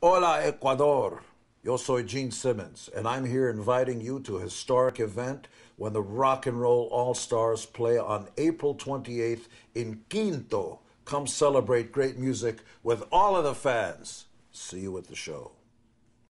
Hola, Ecuador. Yo soy Gene Simmons, and I'm here inviting you to a historic event when the Rock and Roll All Stars play on April 28th in Quinto. Come celebrate great music with all of the fans. See you at the show.